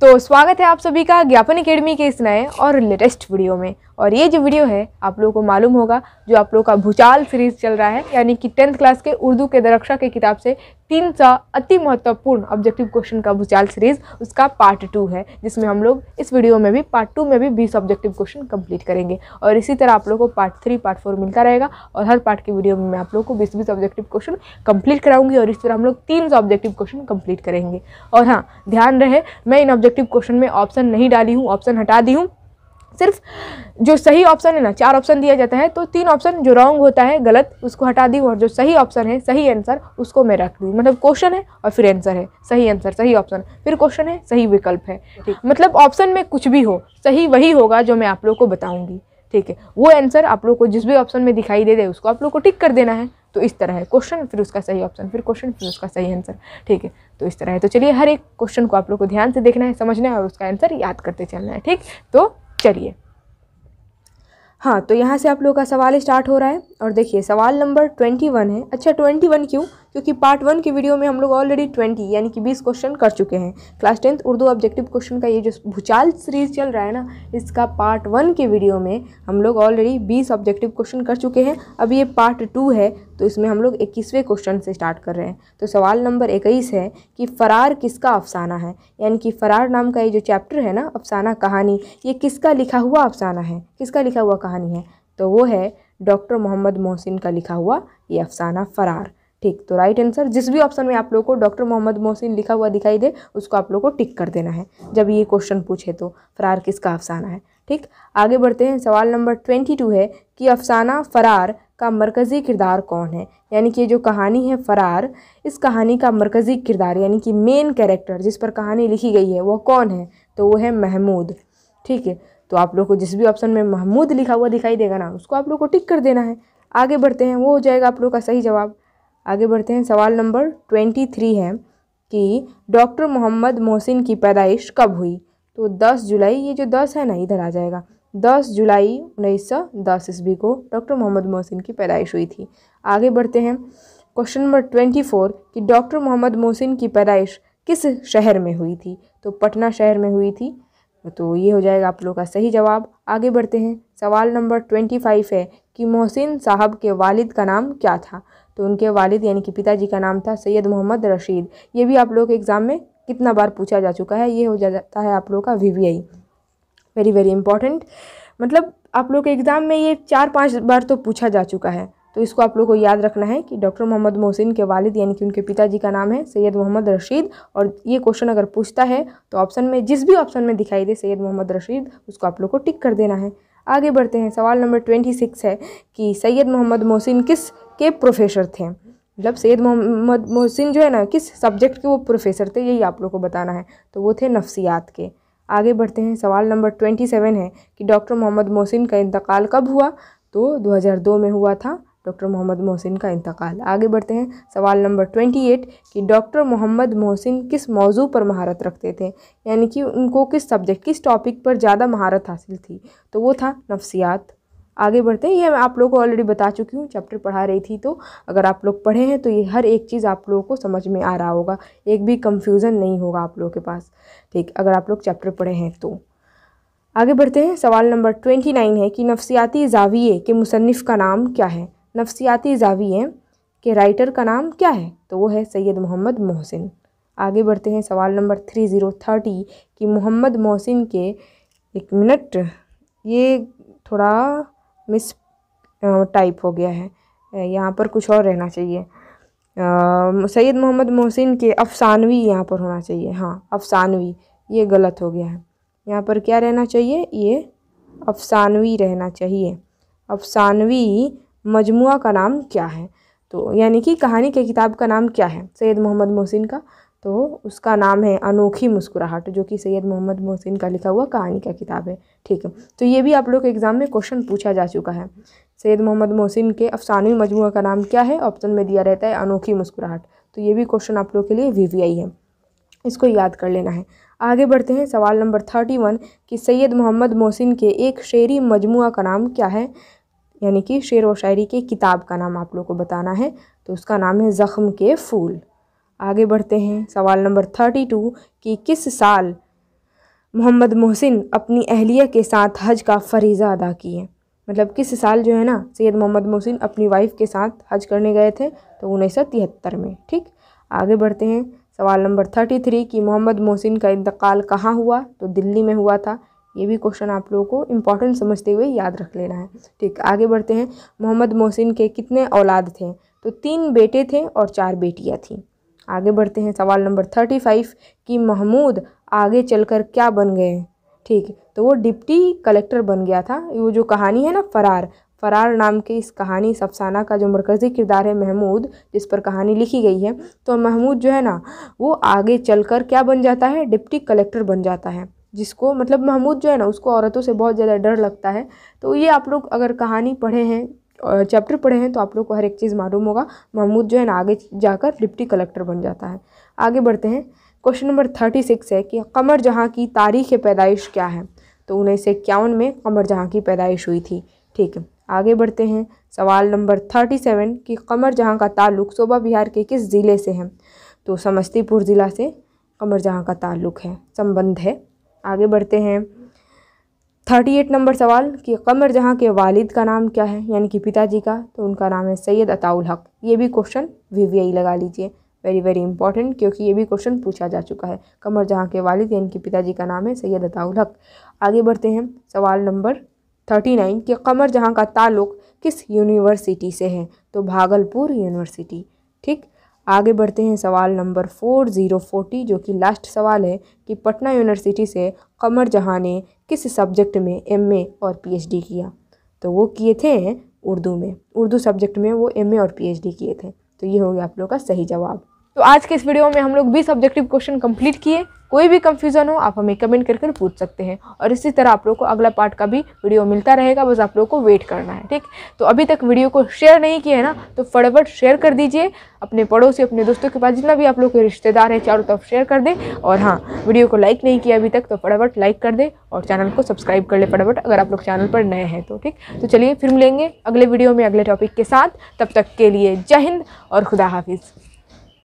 तो स्वागत है आप सभी का ज्ञापन अकेडमी के इस नए और लेटेस्ट वीडियो में और ये जो वीडियो है आप लोगों को मालूम होगा जो आप लोगों का भूचाल सीरीज चल रहा है यानी कि टेंथ क्लास के उर्दू के दरक्षा के किताब से तीन सौ अति महत्वपूर्ण ऑब्जेक्टिव क्वेश्चन का भूचाल सीरीज उसका पार्ट टू है जिसमें हम लोग इस वीडियो में भी पार्ट टू में भी बीस ऑब्जेक्टिव क्वेश्चन कंप्लीट करेंगे और इसी तरह आप लोगों को पार्ट थ्री पार्ट फोर मिलता रहेगा और हर पार्ट की वीडियो में मैं आप लोगों को बीस बीस ऑब्जेक्टिव क्वेश्चन कंप्लीट कराऊंगी और इस तरह हम लोग तीन सौ ऑब्जेक्टिव क्वेश्चन कंप्लीट करेंगे और हाँ ध्यान रहे मैं इन ऑब्जेक्टिव क्वेश्चन में ऑप्शन नहीं डाली हूँ ऑप्शन हटा दी हूँ सिर्फ जो सही ऑप्शन है ना चार ऑप्शन दिया जाता है तो तीन ऑप्शन जो रॉन्ग होता है गलत उसको हटा दी और जो सही ऑप्शन है सही आंसर उसको मैं रख दूँ मतलब क्वेश्चन है और फिर आंसर है सही आंसर सही ऑप्शन फिर क्वेश्चन है सही विकल्प है ठीक मतलब ऑप्शन में कुछ भी हो सही वही होगा जो मैं आप लोग को बताऊँगी ठीक है वो आंसर आप लोग को जिस भी ऑप्शन में दिखाई दे दे उसको आप लोग को टिक कर देना है तो इस तरह है क्वेश्चन फिर उसका सही ऑप्शन फिर क्वेश्चन फिर उसका सही आंसर ठीक है तो इस तरह है तो चलिए हर एक क्वेश्चन को आप लोग को ध्यान से देखना है समझना है और उसका आंसर याद करते चलना है ठीक तो चलिए हाँ तो यहाँ से आप लोगों का सवाल स्टार्ट हो रहा है और देखिए सवाल नंबर ट्वेंटी वन है अच्छा ट्वेंटी वन क्यों क्योंकि पार्ट वन की वीडियो में हम लोग ऑलरेडी ट्वेंटी यानी कि बीस क्वेश्चन कर चुके हैं class tenth Urdu objective question का ये जो भूचाल सीरीज चल रहा है ना इसका पार्ट वन की वीडियो में हम लोग ऑलरेडी बीस ऑब्जेक्टिव क्वेश्चन कर चुके हैं अब ये पार्ट टू है तो इसमें हम लोग इक्कीसवें क्वेश्चन से स्टार्ट कर रहे हैं तो सवाल नंबर इक्कीस है कि फ़रार किसका अफसाना है यानी कि फ़रार नाम का ये जो चैप्टर है ना अफसाना कहानी ये किसका लिखा हुआ अफसाना है किसका लिखा हुआ कहानी है तो वो है डॉक्टर मोहम्मद मोहसिन का लिखा हुआ ये अफसाना फ़रार ठीक तो राइट आंसर जिस भी ऑप्शन में आप लोगों को डॉक्टर मोहम्मद मोहसिन लिखा हुआ दिखाई दे उसको आप लोगों को टिक कर देना है जब ये क्वेश्चन पूछे तो फरार किसका अफसाना है ठीक आगे बढ़ते हैं सवाल नंबर ट्वेंटी टू है कि अफसाना फरार का मरकज़ी किरदार कौन है यानी कि ये जो कहानी है फ़रार इस कहानी का मरकज़ी किरदार यानी कि मेन कैरेक्टर जिस पर कहानी लिखी गई है वह कौन है तो वो है महमूद ठीक है तो आप लोग को जिस भी ऑप्शन में महमूद लिखा हुआ दिखाई देगा ना उसको आप लोग को टिक कर देना है आगे बढ़ते हैं वो हो जाएगा आप लोग का सही जवाब आगे बढ़ते हैं सवाल नंबर ट्वेंटी थ्री है कि डॉक्टर मोहम्मद मोहसिन की पैदाइश कब हुई तो दस जुलाई ये जो दस है ना इधर आ जाएगा दस जुलाई उन्नीस सौ दस ईस्वी को डॉक्टर मोहम्मद मोहसिन की पैदाइश हुई थी आगे बढ़ते हैं क्वेश्चन नंबर ट्वेंटी फोर कि डॉक्टर मोहम्मद मोहसिन की पैदाइश किस शहर में हुई थी तो पटना शहर में हुई थी तो ये हो जाएगा आप लोगों का सही जवाब आगे बढ़ते हैं सवाल नंबर ट्वेंटी फाइव है कि मोहसिन साहब के वालिद का नाम क्या था तो उनके वालिद यानी कि पिताजी का नाम था सैयद मोहम्मद रशीद ये भी आप लोग के एग्ज़ाम में कितना बार पूछा जा चुका है ये हो जाता है आप लोगों का वी वेरी वेरी इंपॉर्टेंट मतलब आप लोग के एग्ज़ाम में ये चार पाँच बार तो पूछा जा चुका है तो इसको आप लोग को याद रखना है कि डॉक्टर मोहम्मद मोहसिन के वालिद यानी कि उनके पिताजी का नाम है सैयद मोहम्मद रशीद और ये क्वेश्चन अगर पूछता है तो ऑप्शन में जिस भी ऑप्शन में दिखाई दे सैयद मोहम्मद रशीद उसको आप लोग को टिक कर देना है आगे बढ़ते हैं सवाल नंबर ट्वेंटी सिक्स है कि सैयद मोहम्मद मोहसिन किस के प्रोफेसर थे मतलब सैद मोहम्मद मोहसिन जो है ना किस सब्जेक्ट के वो प्रोफेसर थे यही आप लोग को बताना है तो वो थे नफ्सियात के आगे बढ़ते हैं सवाल नंबर ट्वेंटी सेवन है कि डॉक्टर मोहम्मद मोहसिन का इंतकाल कब हुआ तो दो हज़ार दो में हुआ था डॉक्टर मोहम्मद मोहसिन का इंतकाल आगे बढ़ते हैं सवाल नंबर ट्वेंटी एट कि डॉक्टर मोहम्मद मोहसिन किस मौजू पर महारत रखते थे यानी कि उनको किस सब्जेक्ट किस टॉपिक पर ज़्यादा महारत हासिल थी तो वो था नफ्सियात आगे बढ़ते हैं ये मैं आप लोग को ऑलरेडी बता चुकी हूँ चैप्टर पढ़ा रही थी तो अगर आप लोग पढ़े हैं तो ये हर एक चीज़ आप लोगों को समझ में आ रहा होगा एक भी कंफ्यूजन नहीं होगा आप लोगों के पास ठीक अगर आप लोग चैप्टर पढ़े हैं तो आगे बढ़ते हैं सवाल नंबर ट्वेंटी नाइन है कि नफसियाती जाविये के मुसनफ़ का नाम क्या है नफसियाती जाविये के राइटर का नाम क्या है तो वो है सैयद मोहम्मद मोहसिन आगे बढ़ते हैं सवाल नंबर थ्री ज़ीरो थर्टी कि मोहम्मद मोहसिन के एक मिनट ये थोड़ा मिस टाइप हो गया है यहाँ पर कुछ और रहना चाहिए सैयद मोहम्मद मोहसिन के अफसानवी यहाँ पर होना चाहिए हाँ अफसानवी ये गलत हो गया है यहाँ पर क्या रहना चाहिए ये अफसानवी रहना चाहिए अफसानवी मजमू का नाम क्या है तो यानी कि कहानी के किताब का नाम क्या है सैयद मोहम्मद मोहसिन का तो उसका नाम है अनोखी मुस्कुराहट जो कि सैयद मोहम्मद मोहसिन का लिखा हुआ कहानी का किताब है ठीक है तो ये भी आप लोग के एग्ज़ाम में क्वेश्चन पूछा जा चुका है सैयद मोहम्मद मोहसिन के अफसानवी मजमू का नाम क्या है ऑप्शन में दिया रहता है अनोखी मुस्कुराहट तो ये भी क्वेश्चन आप लोग के लिए वी है इसको याद कर लेना है आगे बढ़ते हैं सवाल नंबर थर्टी वन कि सैयद मोहम्मद मोहसिन के एक शेरी मजमू का नाम क्या है यानी कि शेर व शायरी के किताब का नाम आप लोग को बताना है तो उसका नाम है ज़ख़म के फूल आगे बढ़ते हैं सवाल नंबर थर्टी टू कि किस साल मोहम्मद मोहसिन अपनी अहलिया के साथ हज का फरीज़ा अदा किए मतलब किस साल जो है ना सैयद मोहम्मद मोहसिन अपनी वाइफ के साथ हज करने गए थे तो उन्नीस में ठीक आगे बढ़ते हैं सवाल नंबर थर्टी थ्री कि मोहम्मद मोहसिन का इंतकाल कहाँ हुआ तो दिल्ली में हुआ था ये भी क्वेश्चन आप लोगों को इम्पॉर्टेंट समझते हुए याद रख लेना है ठीक आगे बढ़ते हैं मोहम्मद मोहसिन के कितने औलाद थे तो तीन बेटे थे और चार बेटियाँ थीं आगे बढ़ते हैं सवाल नंबर थर्टी फाइव कि महमूद आगे चलकर क्या बन गए ठीक तो वो डिप्टी कलेक्टर बन गया था वो जो कहानी है ना फ़रार फ़रार नाम की इस कहानी सफसाना अफसाना का जो मरकज़ी किरदार है महमूद जिस पर कहानी लिखी गई है तो महमूद जो है ना वो आगे चलकर क्या बन जाता है डिप्टी कलेक्टर बन जाता है जिसको मतलब महमूद जो है ना उसको औरतों से बहुत ज़्यादा डर लगता है तो ये आप लोग अगर कहानी पढ़े हैं चैप्टर पढ़े हैं तो आप लोग को हर एक चीज़ मालूम होगा महमूद जो है ना आगे जाकर डिप्टी कलेक्टर बन जाता है आगे बढ़ते हैं क्वेश्चन नंबर थर्टी सिक्स है कि कमर जहाँ की तारीख़ पैदाइश क्या है तो उन्नीस सौ इक्यावन में कमर जहाँ की पैदाइश हुई थी ठीक है आगे बढ़ते हैं सवाल नंबर थर्टी सेवन कि कमर जहाँ का ताल्लुक शोभा बिहार के किस ज़िले से है तो समस्तीपुर ज़िला से कमर जहाँ का ताल्लुक है संबंध है आगे बढ़ते हैं थर्टी एट नंबर सवाल कि कमर जहाँ के वालिद का नाम क्या है यानी कि पिताजी का तो उनका नाम है सैयद अताउल हक ये भी क्वेश्चन वी लगा लीजिए वेरी वेरी इंपॉर्टेंट क्योंकि ये भी क्वेश्चन पूछा जा चुका है कमर जहाँ के वालिद यानी कि पिताजी का नाम है सैयद अताउल हक आगे बढ़ते हैं सवाल नंबर थर्टी नाइन कि कमर जहाँ का ताल्लुक किस यूनिवर्सिटी से है तो भागलपुर यूनिवर्सिटी ठीक आगे बढ़ते हैं सवाल नंबर फोर ज़ीरो फोर्टी जो कि लास्ट सवाल है कि पटना यूनिवर्सिटी से कमर जहाँ ने किस सब्जेक्ट में एमए और पीएचडी किया तो वो किए थे उर्दू में उर्दू सब्जेक्ट में वो एमए और पीएचडी किए थे तो ये हो गया आप लोग का सही जवाब तो आज के इस वीडियो में हम लोग बीस ऑब्जेक्टिव क्वेश्चन कंप्लीट किए कोई भी कंफ्यूजन हो आप हमें कमेंट करके पूछ सकते हैं और इसी तरह आप लोग को अगला पार्ट का भी वीडियो मिलता रहेगा बस आप लोग को वेट करना है ठीक तो अभी तक वीडियो को शेयर नहीं किया है ना तो फटाफट शेयर कर दीजिए अपने पड़ोसी अपने दोस्तों के पास जितना भी आप लोग के रिश्तेदार हैं चारों तरफ शेयर कर दें और हाँ वीडियो को लाइक नहीं किया अभी तक तो फटाफट लाइक कर दें और चैनल को सब्सक्राइब कर ले फटाफट अगर आप लोग चैनल पर नए हैं तो ठीक तो चलिए फिर मिलेंगे अगले वीडियो में अगले टॉपिक के साथ तब तक के लिए जय हिंद और खुदा हाफिज़